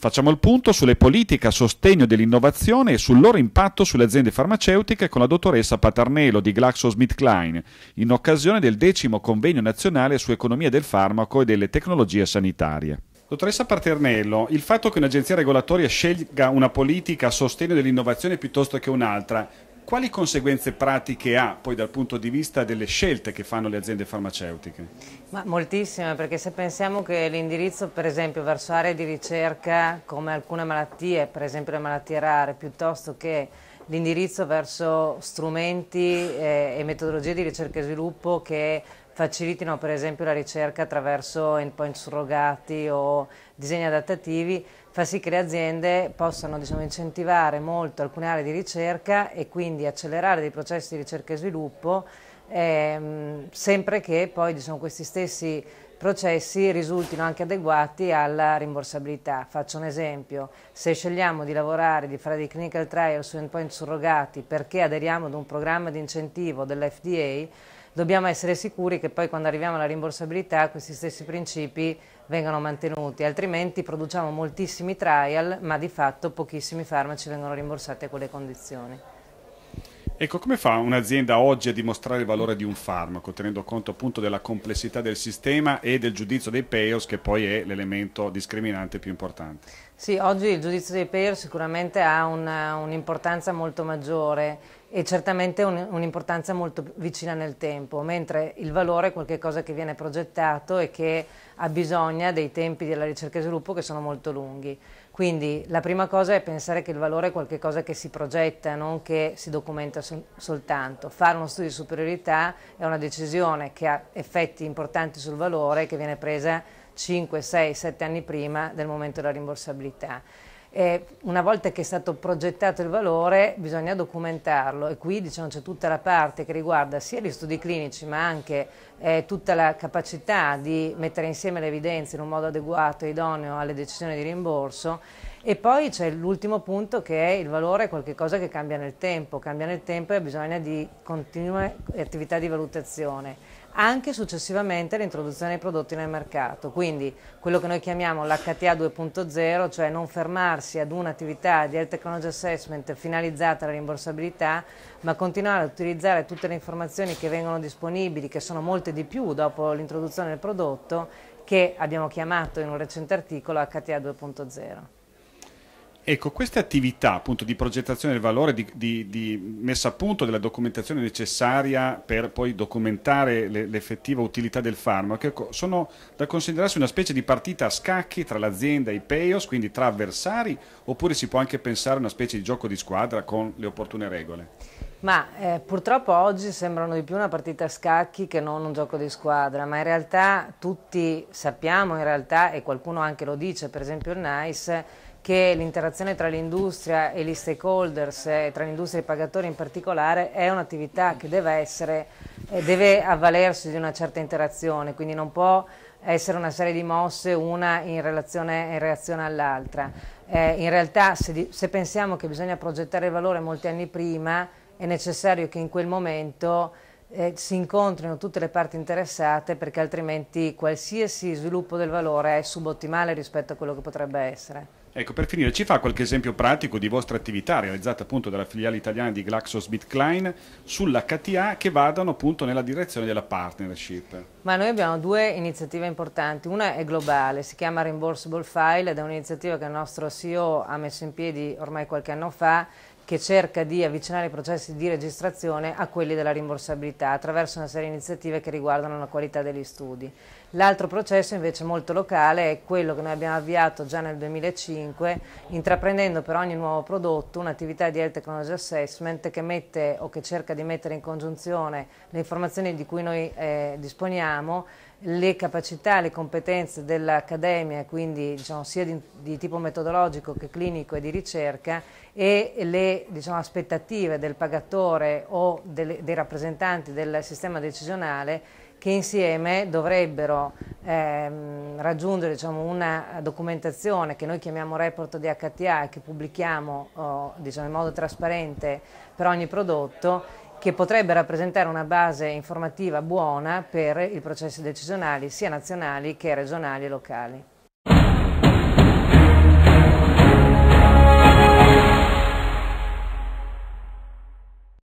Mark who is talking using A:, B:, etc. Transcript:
A: Facciamo il punto sulle politiche a sostegno dell'innovazione e sul loro impatto sulle aziende farmaceutiche con la dottoressa Paternello di GlaxoSmithKline in occasione del decimo convegno nazionale su economia del farmaco e delle tecnologie sanitarie. Dottoressa Paternello, il fatto che un'agenzia regolatoria scelga una politica a sostegno dell'innovazione piuttosto che un'altra quali conseguenze pratiche ha poi dal punto di vista delle scelte che fanno le aziende farmaceutiche?
B: Ma moltissime, perché se pensiamo che l'indirizzo per esempio verso aree di ricerca come alcune malattie, per esempio le malattie rare, piuttosto che l'indirizzo verso strumenti eh, e metodologie di ricerca e sviluppo che facilitino per esempio la ricerca attraverso endpoint surrogati o disegni adattativi, fa sì che le aziende possano diciamo, incentivare molto alcune aree di ricerca e quindi accelerare dei processi di ricerca e sviluppo, ehm, sempre che poi diciamo, questi stessi processi risultino anche adeguati alla rimborsabilità. Faccio un esempio, se scegliamo di lavorare, di fare dei clinical trial su endpoint surrogati perché aderiamo ad un programma di incentivo dell'FDA, dobbiamo essere sicuri che poi quando arriviamo alla rimborsabilità questi stessi principi vengano mantenuti, altrimenti produciamo moltissimi trial ma di fatto pochissimi farmaci vengono rimborsati a quelle condizioni.
A: Ecco, come fa un'azienda oggi a dimostrare il valore di un farmaco, tenendo conto appunto della complessità del sistema e del giudizio dei payers, che poi è l'elemento discriminante più importante?
B: Sì, oggi il giudizio dei payers sicuramente ha un'importanza un molto maggiore e certamente un'importanza molto vicina nel tempo, mentre il valore è qualcosa che viene progettato e che ha bisogno dei tempi della ricerca e sviluppo che sono molto lunghi. Quindi la prima cosa è pensare che il valore è qualcosa che si progetta, non che si documenta sol soltanto. Fare uno studio di superiorità è una decisione che ha effetti importanti sul valore che viene presa 5, 6, 7 anni prima del momento della rimborsabilità eh, una volta che è stato progettato il valore bisogna documentarlo e qui diciamo, c'è tutta la parte che riguarda sia gli studi clinici ma anche eh, tutta la capacità di mettere insieme le evidenze in un modo adeguato e idoneo alle decisioni di rimborso e poi c'è l'ultimo punto che è il valore è qualcosa che cambia nel tempo, cambia nel tempo e ha bisogno di continue attività di valutazione anche successivamente all'introduzione dei prodotti nel mercato, quindi quello che noi chiamiamo l'HTA 2.0, cioè non fermarsi ad un'attività di Health Technology Assessment finalizzata alla rimborsabilità, ma continuare ad utilizzare tutte le informazioni che vengono disponibili, che sono molte di più dopo l'introduzione del prodotto, che abbiamo chiamato in un recente articolo HTA 2.0.
A: Ecco, queste attività appunto di progettazione del valore, di, di, di messa a punto della documentazione necessaria per poi documentare l'effettiva utilità del farmaco, ecco, sono da considerarsi una specie di partita a scacchi tra l'azienda e i payos, quindi tra avversari, oppure si può anche pensare a una specie di gioco di squadra con le opportune regole?
B: Ma eh, purtroppo oggi sembrano di più una partita a scacchi che non un gioco di squadra, ma in realtà tutti sappiamo, in realtà, e qualcuno anche lo dice, per esempio il NICE, che l'interazione tra l'industria e gli stakeholders, e eh, tra l'industria e i pagatori in particolare, è un'attività che deve essere, eh, deve avvalersi di una certa interazione, quindi non può essere una serie di mosse una in, relazione, in reazione all'altra. Eh, in realtà se, di, se pensiamo che bisogna progettare il valore molti anni prima, è necessario che in quel momento eh, si incontrino tutte le parti interessate perché altrimenti qualsiasi sviluppo del valore è subottimale rispetto a quello che potrebbe essere.
A: Ecco, per finire, ci fa qualche esempio pratico di vostra attività realizzata appunto dalla filiale italiana di GlaxoSmithKline sulla KTA che vadano appunto nella direzione della partnership?
B: Ma noi abbiamo due iniziative importanti, una è globale, si chiama Reimbursable File ed è un'iniziativa che il nostro CEO ha messo in piedi ormai qualche anno fa che cerca di avvicinare i processi di registrazione a quelli della rimborsabilità attraverso una serie di iniziative che riguardano la qualità degli studi. L'altro processo invece molto locale è quello che noi abbiamo avviato già nel 2005 intraprendendo per ogni nuovo prodotto un'attività di Health Technology Assessment che mette o che cerca di mettere in congiunzione le informazioni di cui noi eh, disponiamo le capacità, le competenze dell'Accademia, quindi diciamo, sia di, di, tipo metodologico che clinico e di ricerca, e le diciamo, aspettative del pagatore o delle, dei rappresentanti del sistema decisionale che insieme dovrebbero ehm, raggiungere diciamo, una documentazione che noi chiamiamo report di HTA e che pubblichiamo oh, diciamo, in modo trasparente per ogni prodotto che potrebbe rappresentare una base informativa buona per i processi decisionali sia nazionali che regionali e locali.